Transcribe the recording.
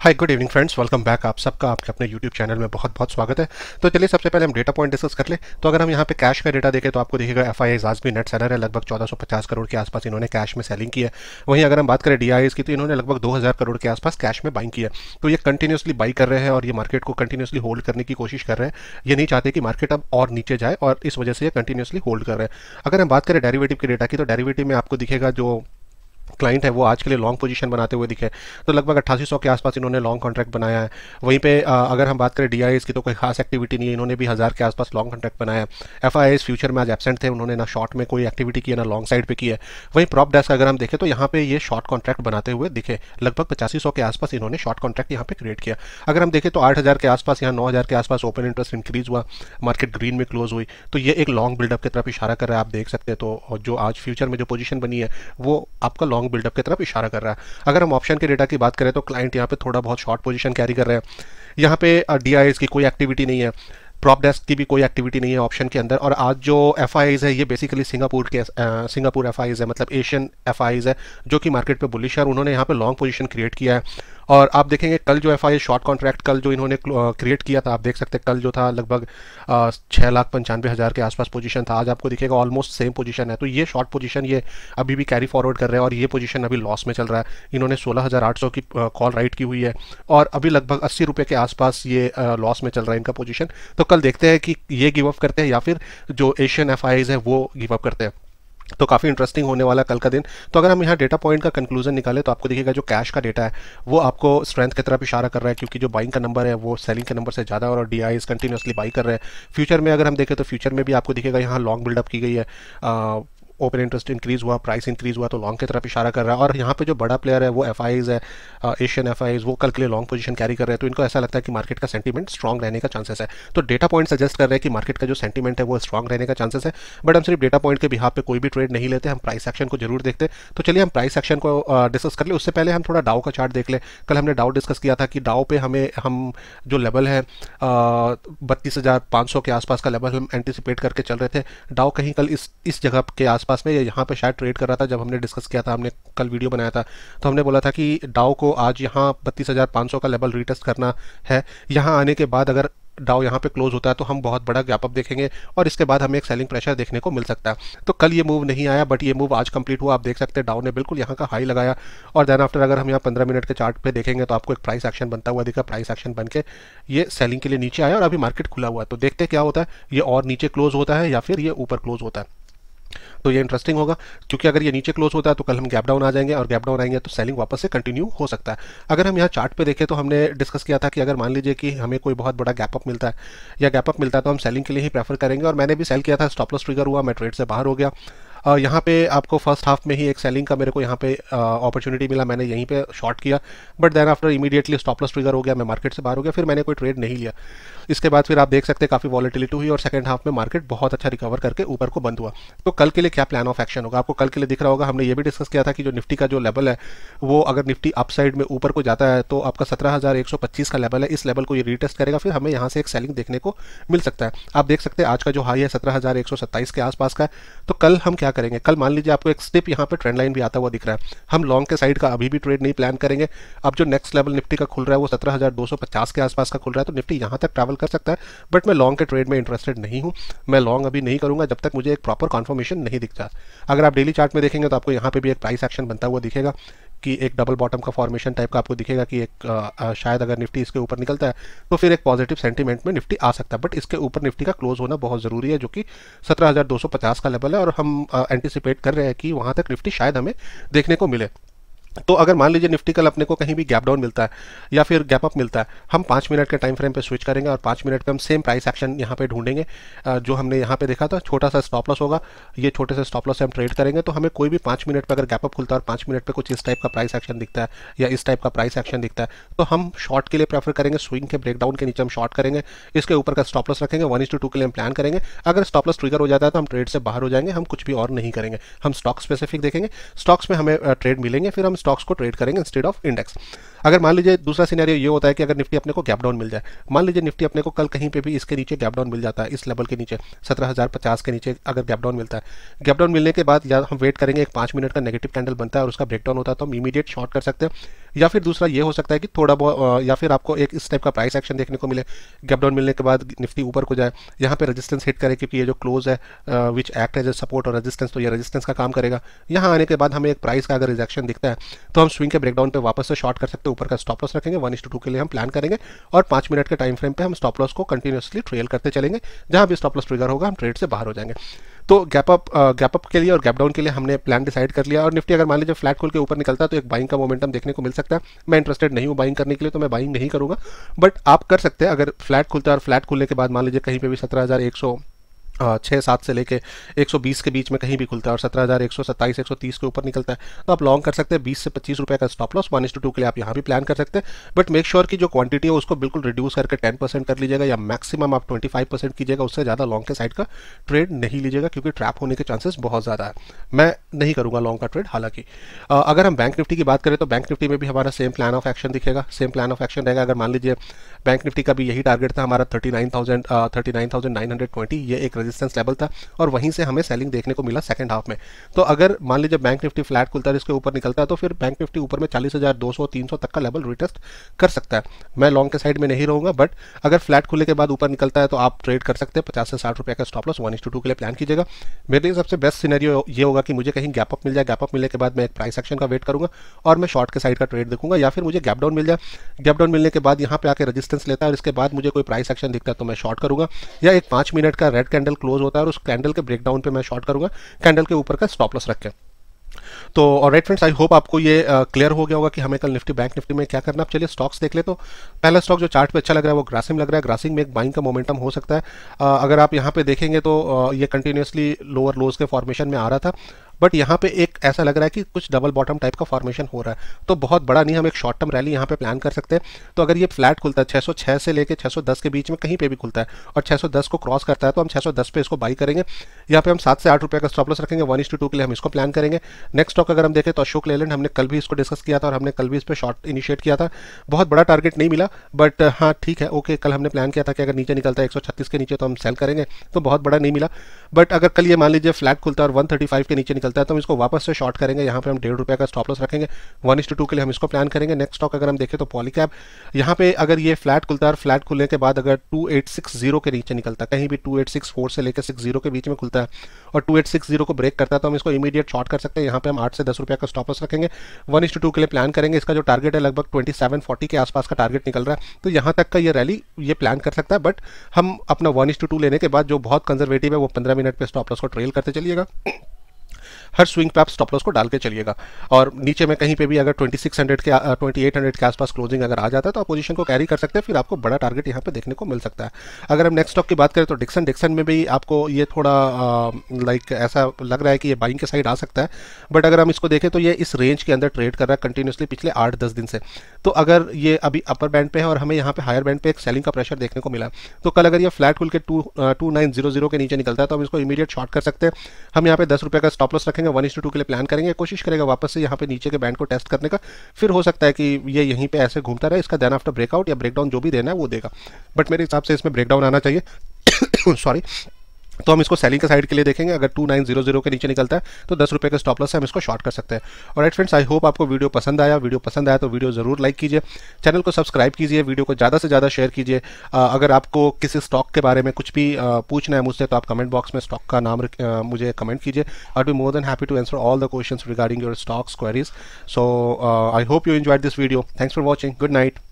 हाय good evening friends welcome back आप सबका आपके अपने यूट्यूब चैनल में बहुत बहुत स्वागत है तो चलिए सबसे पहले हम डेटा पॉइंट डिस्कस कर ले तो अगर हम यहाँ पे कैश का डेटा देखें तो आपको देखिएगा एफ आई आजमी नेट सेलर है लगभग 1450 करोड़ के आसपास इन्होंने कैश में सेलिंग की है वहीं अगर हम बात करें डी की तो इन्होंने लगभग दो करोड़ के आसपास कैश में बाइंग किया तो ये कंटिन्यूसली बाई कर रहे हैं और ये मार्केट को कंटिन्यूसली होल्ड करने की कोशिश कर रहे हैं ये नहीं चाहते कि मार्केट अब और नीचे जाए और इस वजह से ये कंटिन्यूसली होल्ड कर रहे हैं अगर हम बात करें डेरीवेटिव के डेटा की तो डेरीवेटिव में आपको दिखेगा जो क्लाइंट है वो आज के लिए लॉन्ग पोजीशन बनाते हुए दिखे तो लगभग अट्ठासी के आसपास इन्होंने लॉन्ग कॉन्ट्रैक्ट बनाया है वहीं पे आ, अगर हम बात करें डी की तो कोई खास एक्टिविटी नहीं है इन्होंने भी हज़ार के आसपास लॉन्ग कॉन्ट्रैक्ट बनाया है एफ फ्यूचर में आज एबसेंट थे उन्होंने ना शॉर्ट में कोई एक्टिविटी की है ना लॉन्ग साइड पर की है वहीं प्रॉप डेस्क अगर हम देखें तो यहाँ पे ये शॉर्ट कॉन्ट्रैक्ट बनाते हुए दिखे लगभग पचासी के आसपास इन्होंने शॉर्ट कॉन्ट्रैक्ट यहाँ पे क्रिएट किया अगर हम देखें तो आठ के आसपास यहाँ नौ के आसपास ओपन इंटरेस्ट इंक्रीज हुआ मार्केट ग्रीन में क्लोज हुई तो ये एक लॉन्ग बिल्डअप की तरफ इशारा कर रहा है आप देख सकते हैं तो जो आज फ्यूचर में जो पोजीशन बनी है वो आपका लॉन्ग बिल्डअप की तरफ इशारा कर रहा है अगर हम ऑप्शन के डेटा की बात करें तो क्लाइंट यहाँ पे थोड़ा बहुत शॉर्ट पोजिशन कैरी कर रहे हैं यहाँ पे डी की कोई एक्टिविटी नहीं है प्रॉप डेस्क की भी कोई एक्टिविटी नहीं है ऑप्शन के अंदर और आज जो एफ है ये बेसिकली सिंगापुर के सिंगापुर एफ है मतलब एशियन एफ है जो कि मार्केट पे बुलिश है उन्होंने यहाँ पे लॉन्ग पोजीशन क्रिएट किया है और आप देखेंगे कल जो एफ शॉर्ट कॉन्ट्रैक्ट कल जो इन्होंने क्रिएट किया था आप देख सकते हैं कल जो था लगभग छः लाख पंचानवे हज़ार के आसपास पोजीशन था आज आपको दिखेगा ऑलमोस्ट सेम पोजीशन है तो ये शॉर्ट पोजीशन ये अभी भी कैरी फॉरवर्ड कर रहे हैं और ये पोजीशन अभी लॉस में चल रहा है इन्होंने सोलह हज़ार आठ सौ की कॉल राइट की हुई है और अभी लगभग अस्सी रुपये के आसपास ये लॉस में चल रहा है इनका पोजिशन तो कल देखते हैं कि ये गिव अप करते हैं या फिर जो एशियन एफ है वो गिव अप करते हैं तो काफ़ी इंटरेस्टिंग होने वाला कल का दिन तो अगर हम यहाँ डेटा पॉइंट का कंक्लूजन निकाले तो आपको देखिएगा जो कैश का डेटा है वो आपको स्ट्रेंथ की तरफ इशारा कर रहा है क्योंकि जो बाइंग का नंबर है वो सेलिंग के नंबर से ज़्यादा और डी आई कंटिन्यूसली बाई कर रहे हैं फ्यूचर में अगर हम देखें तो फ्यूचर में भी आपको देखेगा यहाँ लॉन्ग बिल्डअप की गई है ओपन इंटरेस्ट इंक्रीज हुआ प्राइस इंक्रीज हुआ तो लॉन्ग की तरफ इशारा कर रहा है और यहाँ पे जो बड़ा प्लेयर है वो एफ है एशियन uh, एफ वो कल के लिए लॉन्ग पोजीशन कैरी कर रहे हैं तो इनको ऐसा लगता है कि मार्केट का सेंटीमेंट स्ट्रॉग रहने का चांसेस है तो डेटा पॉइंट सजेस्ट कर रहे हैं कि मार्केट का जो सेंटीमेंट है वो स्ट्रॉग रहने का चांसेस है बट हम सिर्फ डेटा पॉइंट के बिहार पर कोई भी ट्रेड नहीं लेते हम प्राइस एक्शन को जरूर देखते तो चलिए हम प्राइस एक्शन को डिस्कस uh, कर ले उससे पहले हम थोड़ा डाउ का चार्ट देख ले कल हमने डाउ डिस्कस किया था कि डाउ पे हमें हम जो लेवल है uh, बत्तीस के आसपास का लेवल हम एंटिसिपेट करके चल रहे थे डाओ कहीं कल इस इस जगह के आसपास आसपास में यहाँ पर शायद ट्रेड कर रहा था जब हमने डिस्कस किया था हमने कल वीडियो बनाया था तो हमने बोला था कि डाओ को आज यहाँ बत्तीस का लेवल रिटेस्ट करना है यहाँ आने के बाद अगर डाउ यहाँ पे क्लोज होता है तो हम बहुत बड़ा गैपअप देखेंगे और इसके बाद हमें एक सेलिंग प्रेशर देखने को मिल सकता है तो कल ये मूव नहीं आया बट ये मूव आज कंप्लीट हुआ आप देख सकते हैं डाउ ने बिल्कुल यहाँ का हाई लगाया और देन आफ्टर अगर हम यहाँ पंद्रह मिनट के चार्ट पे देखेंगे तो आपको एक प्राइस एक्शन बनता हुआ दिखा प्राइस एक्शन बन के ये सेलिंग के लिए नीचे आया और अभी मार्केट खुला हुआ है तो देखते क्या होता है ये और नीचे क्लोज होता है या फिर ये ऊपर क्लोज होता है तो ये इंटरेस्टिंग होगा क्योंकि अगर ये नीचे क्लोज होता है तो कल हम गैप डाउन आ जाएंगे और गैप डाउन आएंगे तो सेलिंग वापस से कंटिन्यू हो सकता है अगर हम यहाँ चार्ट पे देखें तो हमने डिस्कस किया था कि अगर मान लीजिए कि हमें कोई बहुत बड़ा गैप अप मिलता है या गैप अप मिलता है तो हम सेलिंग के लिए ही प्रेफर करेंगे और मैंने भी सेल किया था स्टॉपलस ट्रिगर हुआ मैं ट्रेड से बाहर हो गया यहाँ पे आपको फर्स्ट हाफ में ही एक सेलिंग का मेरे को यहाँ पे अपॉर्चुनिटी मिला मैंने यहीं पे शॉर्ट किया but then after immediately stop loss trigger हो गया मैं मार्केट से बाहर हो गया फिर मैंने कोई ट्रेड नहीं लिया इसके बाद फिर आप देख सकते हैं काफ़ी वॉलिटिलिटी हुई और सेकंड हाफ में मार्केट बहुत अच्छा रिकवर करके ऊपर को बंद हुआ तो कल के लिए क्या प्लान ऑफ एक्शन होगा आपको कल के लिए दिख रहा होगा हमने ये भी डिस्कस किया था कि जो निफ्टी का जो लेवल है वो अगर निफ्टी अपसाइड में ऊपर को जाता है तो आपका सत्रह का लेवल है इस लेवल को ये रीटेस्ट करेगा फिर हमें यहाँ से एक सेलिंग देखने को मिल सकता है आप देख सकते हैं आज का जो हाई है सत्रह के आसपास का है तो कल हम क्या करेंगे कल मान लीजिए आपको एक स्टिप यहाँ पे ट्रेंड लाइन भी आता हुआ दिख रहा है हम लॉन्ग के साइड का अभी भी ट्रेड नहीं प्लान करेंगे अब जो नेक्स्ट लेवल निफ्टी का खुल रहा है वो सत्रह के आसपास का खुल रहा है तो निफ्टी यहाँ तक ट्रैवल कर सकता है बट मैं लॉन्ग के ट्रेड में इंटरेस्टेड नहीं हूँ मैं लॉन्ग अभी नहीं करूँगा जब तक मुझे एक प्रॉपर कॉन्फर्मेशन नहीं दिखता अगर आप डेली चार्ट में देखेंगे तो आपको यहाँ पर भी एक प्राइस एक्शन बनता हुआ दिखेगा कि एक डबल बॉटम का फॉर्मेशन टाइप का आपको दिखेगा कि एक आ, शायद अगर निफ्टी इसके ऊपर निकलता है तो फिर एक पॉजिटिव सेंटीमेंट में निफ्टी आ सकता है बट इसके ऊपर निफ्टी का क्लोज होना बहुत ज़रूरी है जो कि 17,250 का लेवल है और हम एंटिसिपेट कर रहे हैं कि वहाँ तक निफ्टी शायद हमें देखने को मिले तो अगर मान लीजिए निफ्टी कल अपने को कहीं भी गैप डाउन मिलता है या फिर गैप अप मिलता है हम पाँच मिनट के टाइम फ्रेम पे स्विच करेंगे और पाँच मिनट पे हम सेम प्राइस एक्शन यहाँ पे ढूंढेंगे जो हमने यहाँ पे देखा था छोटा सा स्टॉप लॉस होगा ये छोटे से स्टॉप लॉस से हम ट्रेड करेंगे तो हमें कोई भी पाँच मिनट पर अगर गैप अप खुलता है और पाँच मिनट पर कुछ इस टाइप का प्राइस एक्शन दिखता है या इस टाइप का प्राइस एक्शन दिखता है तो हम शॉर्ट के लिए प्रेफर करेंगे स्विंग के ब्रेकडाउन के नीचे हम शॉर्ट करेंगे इसके ऊपर का स्टॉप लॉस रखेंगे वन टू के लिए हम प्लान करेंगे अगर स्टॉप लॉस ट्रिगर हो जाता है तो हम ट्रेड से बाहर हो जाएंगे हम कुछ भी और नहीं करेंगे हम स्टॉक स्पेसिफिक देखेंगे स्टॉक्स में हमें ट्रेड मिलेंगे फिर हम स्टॉक्स को ट्रेड करेंगे इंस्टेड ऑफ इंडेक्स अगर मान लीजिए दूसरा सिनेरियो ये होता है कि अगर निफ्टी अपने को गैप डाउन मिल जाए मान लीजिए निफ्टी अपने को कल कहीं पे भी इसके नीचे गैप डाउन मिल जाता है इस लेवल के नीचे सत्रह हज़ार पचास के नीचे अगर गैप डाउन मिलता है गैप डाउन मिलने के बाद या हम वेट करेंगे एक पांच मिनट का नेगेटिव कैंडल बनता है और उसका ब्रेकडाउन होता है तो हम इमीडिएट शॉर्ट कर सकते हैं या फिर दूसरा ये हो सकता है कि थोड़ा बहुत या फिर आपको एक इस टाइप का प्राइस एक्शन देखने को मिले गैप डाउन मिलने के बाद निफ्टी ऊपर को जाए यहाँ पे रेजिस्टेंस हिट करे क्योंकि ये जो क्लोज है which act as a support और रेजिस्टेंस तो ये रेजिस्टेंस का काम करेगा यहाँ आने के बाद हमें एक प्राइस का अगर रिजेक्शन दिखता है तो हम स्विंग के ब्रेकडाउन पर वापस से शॉर्ट कर सकते हैं ऊपर का स्टॉप लॉस रखेंगे वन टू के लिए हम प्लान करेंगे और पाँच मिनट के टाइम फ्रेम पर हम स्टॉप लॉस को कंटिन्यूसली ट्रेल करते चलेंगे जहाँ भी स्टॉप लॉस ट्रिगर होगा हम ट्रेड से बाहर हो जाएंगे तो गैप अप गैप अप के लिए और गैप डाउन के लिए हमने प्लान डिसाइड कर लिया और निफ्टी अगर मान लीजिए फ्लैट खोल के ऊपर निकलता है तो एक बाइंग का मोमेंटम देखने को मिल सकता है मैं इंटरेस्टेड नहीं हूँ बाइंग करने के लिए तो मैं बाइंग नहीं करूँगा बट आप कर सकते हैं अगर फ्लैट खुलता है और फ्लैट खुलने के बाद मान लीजिए कहीं पर भी सत्रह छः सात से लेके 120 के बीच में कहीं भी खुलता है और सत्रह हज़ार एक सौ सत्ताईस एक सौ तीस के ऊपर निकलता है तो आप लॉन्ग कर सकते हैं बीस से पच्चीस रुपये का स्टॉप लॉस वन टू के लिए आप यहाँ भी प्लान कर सकते हैं बट मेक श्योर की जो क्वांटिटी है उसको बिल्कुल रिड्यूस करके टेन परसेंट कर लीजिएगा या मैक्सिमम आप ट्वेंटी फाइव परसेंट कीजिएगा उससे ज़्यादा लॉन्ग के साइड का ट्रेड नहीं लीजिएगा क्योंकि ट्रैप होने के चांसेस बहुत ज़्यादा है मैं नहीं करूँगा लॉन्ग का ट्रेड हालांकि अगर हम बैंक निफ्टी की बात करें तो बैंक निफ्टी में भी हमारा सेम प्लान ऑफ एक्शन दिखेगा सेम प्लान ऑफ एक्शन रहेगा अगर मान लीजिए बैंक निफ्टी का भी यही टारगेट था हमारा thirty nine thousand thirty nine thousand nine hundred twenty ये एक रेजिस्टेंस लेवल था और वहीं से हमें सेलिंग देखने को मिला सेकंड हाफ में तो अगर मान लीजिए बैंक निफ्टी फ्लैट खुलता है इसके ऊपर निकलता है तो फिर बैंक निफ्टी ऊपर में चालीस हज़ार दो सौ तीन सौ तक का लेवल रिटेस्ट कर सकता है मैं लॉन्ग के साइड में नहीं रहूंगा बट अगर फ्लैट खुलने के बाद ऊपर निकलता है तो आप ट्रेड कर सकते हैं पचास से साठ रुपये का स्टॉप लॉस वन टू के लिए प्लान कीजिएगा मेरे सबसे बेस्ट सीनरियो ये होगा कि मुझे कहीं अप मिल जाए गैपअप मिलने के बाद मैं एक प्राइस एक्शन का वेट करूंगा और मैं शॉर्ट के साइड का ट्रेड देखूंगा या फिर मुझे गैप डाउन मिल जाए गैप डाउन मिलने के बाद यहाँ पे आके रजिस्टेंस लेता है और इसके बाद मुझे कोई प्राइस एक्शन दिखता है तो मैं शॉर्ट करूंगा या एक पांच मिनट का रेड कैंडल क्लोज होता है और उस कैंडल के ब्रेकडाउन पे मैं शॉर्ट करूंगा कैंडल के ऊपर का स्टॉपलस रख के तो और राइट फ्रेंड्स आई होप आपको ये क्लियर uh, हो गया होगा कि हमें कल निफ्टी बैंक निफ्टी में क्या करना आप चलिए स्टॉक्स देख ले तो पहला स्टॉक जो चार्ट पे अच्छा लग रहा है वो ग्रासिंग लग रहा है ग्रासिंग में एक बाइंग का मोमेंटम हो सकता है uh, अगर आप यहाँ पे देखेंगे तो uh, ये कंटिन्यूसली लोअर लोज के फॉर्मेशन में आ रहा था बट यहाँ पे एक ऐसा लग रहा है कि कुछ डबल बॉटम टाइप का फॉर्मेशन हो रहा है तो बहुत बड़ा नहीं हम एक शॉर्ट टर्म रैली यहाँ पे प्लान कर सकते हैं तो अगर ये फ्लैट खुलता है 606 से लेकर 610 के बीच में कहीं पे भी खुलता है और 610 को क्रॉस करता है तो हम 610 पे इसको बाई करेंगे यहाँ पे हम सात से आठ रुपये का स्टॉप रखेंगे वन के लिए हम इसको प्लान करेंगे नेक्स्ट स्टॉक अगर हम देखें तो अशोक लेलैंड हमने कल भी इसको डिस्कस किया था और हमने कल भी इस पर शॉर्ट इनिशिएट किया था बहुत बड़ा टारगेट नहीं मिला बट हाँ ठीक है ओके कल हमने प्लान किया था कि अगर नीचे निकलता है एक के नीचे तो हम सेल करेंगे तो बहुत बड़ा नहीं मिला बट अगर कल ये मान लीजिए फ्लैट खुलता है और वन के नीचे निकलता है तो हम इसको वापस से शॉर्ट करेंगे यहाँ पर हम डेढ़ रुपये का स्टॉप लॉस रखेंगे वन इंस टू के लिए हम इसको प्लान करेंगे नेक्स्ट स्टॉक अगर हम देखें तो पॉलीकैप यहाँ पे अगर ये फ्लैट खुलता है फ्लैट खुलने के बाद अगर टू के नीचे निकलता है कहीं भी टू से लेकर सिक्स के बीच में खुलता है और टू को ब्रेक करता है तो हम इसको इमीडिएट शॉर्ट कर सकते हैं यहाँ पे हम आठ से दस रुपये का स्टॉप लॉस रखेंगे वन के लिए प्लान करेंगे इसका जो टारगेट है लगभग ट्वेंटी के आसपास का टारगेट निकल रहा है तो यहाँ तक का ये रैली ये प्लान कर सकता है बट हम अपना वन टू लेने के बाद जो बहुत कंजर्वेटिव है वो पंद्रह मिनट पर स्टॉप लॉस को ट्रेल करते चलिएगा हर स्विंग पे आप स्टॉप लॉस को डाल के चलिएगा और नीचे में कहीं पे भी अगर 2600 के ट्वेंटी एट के आसपास क्लोजिंग अगर आ जाता है तो आप पोजीशन को कैरी कर सकते हैं फिर आपको बड़ा टारगेट यहाँ पे देखने को मिल सकता है अगर हम नेक्स्ट स्टॉक की बात करें तो डिक्सन डिक्सन में भी आपको ये थोड़ा लाइक ऐसा लग रहा है कि ये बाइंग के साइड आ सकता है बट अगर हम इसको देखें तो ये इस रेंज के अंदर ट्रेड कर रहा है कंटिन्यूसली पिछले आठ दस दिन से तो अगर ये अभी अपर बैंड पे है और हमें यहाँ पे हायर बैंड पे एक सेलिंग का प्रेशर देखने को मिला तो कल अगर ये फ्लैट खुल के two two nine zero zero के नीचे निकलता है तो हम इसको इमीडिएट शॉर्ट कर सकते हैं हम यहाँ पे दस रुपये का स्टॉप लॉस रखें रखेंगे वन टू के लिए प्लान करेंगे कोशिश करेगा वापस से यहाँ पे नीचे के बैंड को टेस्ट करने का फिर हो सकता है कि ये यहीं पे ऐसे घूमता रहे इसका देन आफ्टर ब्रेकआउट या ब्रेकडाउन जो भी देना है वो देगा बट मेरे हिसाब से इसमें ब्रेकडाउन आना चाहिए सॉरी तो हम इसको सेलिंग के साइड के लिए देखेंगे अगर टू नाइन जीरो जीरो के नीचे निकलता है तो दस रुपये के स्टॉप लॉस से हम इसको शॉर्ट कर सकते हैं और एट फ्रेंड्स आई होप आपको वीडियो पसंद आया वीडियो पसंद आया तो वीडियो ज़रूर लाइक कीजिए चैनल को सब्सक्राइब कीजिए वीडियो को ज़्यादा से ज़्यादा शेयर कीजिए अगर आपको किसी स्टॉक के बारे में कुछ भी पूछना है मुझसे तो आप कमेंट बॉक्स में स्टॉक का नाम मुझे कमेंट कीजिए I'd be more than happy to answer all the question regarding your stocks queries so I hope you enjoy this video thanks for watching good night